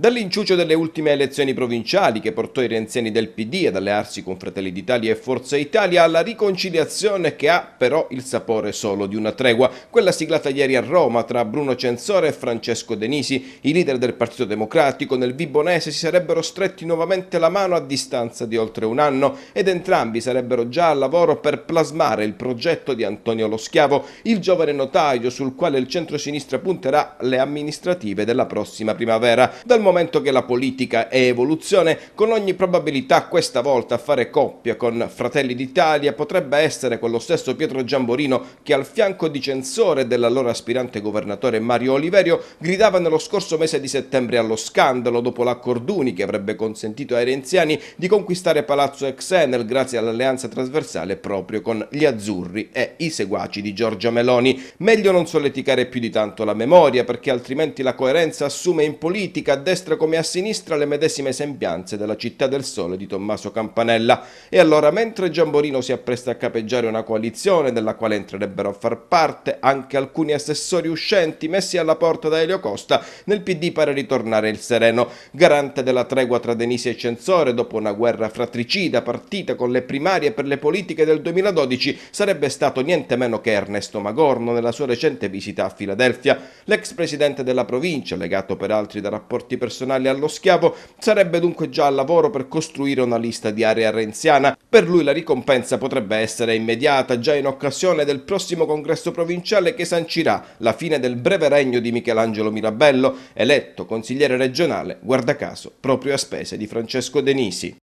Dall'inciucio delle ultime elezioni provinciali che portò i renziani del PD ad allearsi con Fratelli d'Italia e Forza Italia alla riconciliazione che ha però il sapore solo di una tregua, quella siglata ieri a Roma tra Bruno Censore e Francesco Denisi, i leader del Partito Democratico nel Vibonese si sarebbero stretti nuovamente la mano a distanza di oltre un anno ed entrambi sarebbero già al lavoro per plasmare il progetto di Antonio Lo Schiavo, il giovane notaio sul quale il centro-sinistra punterà le amministrative della prossima primavera. Dal momento che la politica è evoluzione, con ogni probabilità questa volta a fare coppia con Fratelli d'Italia potrebbe essere quello stesso Pietro Giamborino che al fianco di censore dell'allora aspirante governatore Mario Oliverio gridava nello scorso mese di settembre allo scandalo dopo l'accorduni che avrebbe consentito ai renziani di conquistare Palazzo Exenel grazie all'alleanza trasversale proprio con gli azzurri e i seguaci di Giorgia Meloni. Meglio non solleticare più di tanto la memoria perché altrimenti la coerenza assume in politica destra destra come a sinistra le medesime sembianze della città del sole di Tommaso Campanella e allora mentre Giamborino si appresta a capeggiare una coalizione della quale entrerebbero a far parte anche alcuni assessori uscenti messi alla porta da Elio Costa, nel PD pare ritornare il sereno, garante della tregua tra Denisi e Censore dopo una guerra fratricida partita con le primarie per le politiche del 2012 sarebbe stato niente meno che Ernesto Magorno nella sua recente visita a Filadelfia, l'ex presidente della provincia, legato peraltro da rapporti personali personali allo schiavo, sarebbe dunque già al lavoro per costruire una lista di area renziana. Per lui la ricompensa potrebbe essere immediata, già in occasione del prossimo congresso provinciale che sancirà la fine del breve regno di Michelangelo Mirabello, eletto consigliere regionale, guarda caso, proprio a spese di Francesco Denisi.